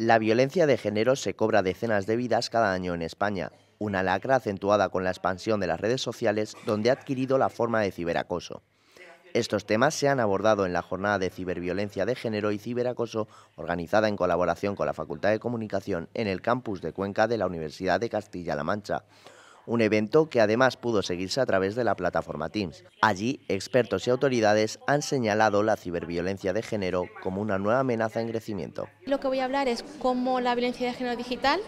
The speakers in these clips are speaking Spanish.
La violencia de género se cobra decenas de vidas cada año en España, una lacra acentuada con la expansión de las redes sociales donde ha adquirido la forma de ciberacoso. Estos temas se han abordado en la jornada de ciberviolencia de género y ciberacoso organizada en colaboración con la Facultad de Comunicación en el campus de Cuenca de la Universidad de Castilla-La Mancha, un evento que además pudo seguirse a través de la plataforma Teams. Allí, expertos y autoridades han señalado la ciberviolencia de género como una nueva amenaza en crecimiento. Lo que voy a hablar es cómo la violencia de género digital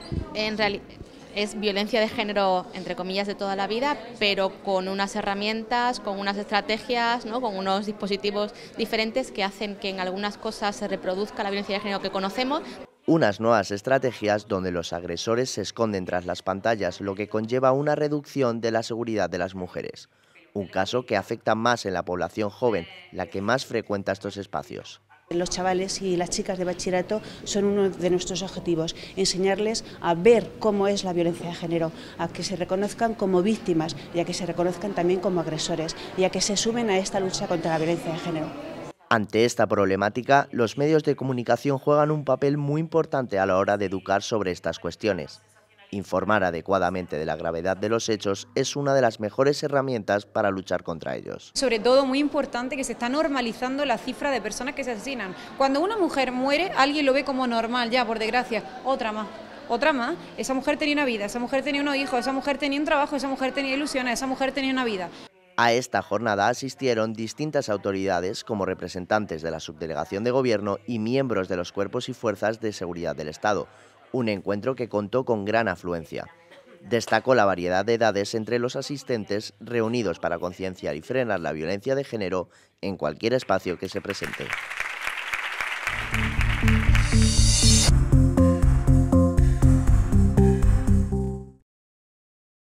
es violencia de género, entre comillas, de toda la vida, pero con unas herramientas, con unas estrategias, con unos dispositivos diferentes que hacen que en algunas cosas se reproduzca la violencia de género que conocemos, unas nuevas estrategias donde los agresores se esconden tras las pantallas, lo que conlleva una reducción de la seguridad de las mujeres, un caso que afecta más en la población joven, la que más frecuenta estos espacios. Los chavales y las chicas de bachillerato son uno de nuestros objetivos, enseñarles a ver cómo es la violencia de género, a que se reconozcan como víctimas y a que se reconozcan también como agresores y a que se sumen a esta lucha contra la violencia de género. Ante esta problemática, los medios de comunicación juegan un papel muy importante a la hora de educar sobre estas cuestiones. Informar adecuadamente de la gravedad de los hechos es una de las mejores herramientas para luchar contra ellos. Sobre todo, muy importante que se está normalizando la cifra de personas que se asesinan. Cuando una mujer muere, alguien lo ve como normal, ya, por desgracia, otra más otra más, esa mujer tenía una vida, esa mujer tenía unos hijos, esa mujer tenía un trabajo, esa mujer tenía ilusiones, esa mujer tenía una vida. A esta jornada asistieron distintas autoridades como representantes de la subdelegación de gobierno y miembros de los cuerpos y fuerzas de seguridad del Estado, un encuentro que contó con gran afluencia. Destacó la variedad de edades entre los asistentes reunidos para concienciar y frenar la violencia de género en cualquier espacio que se presente.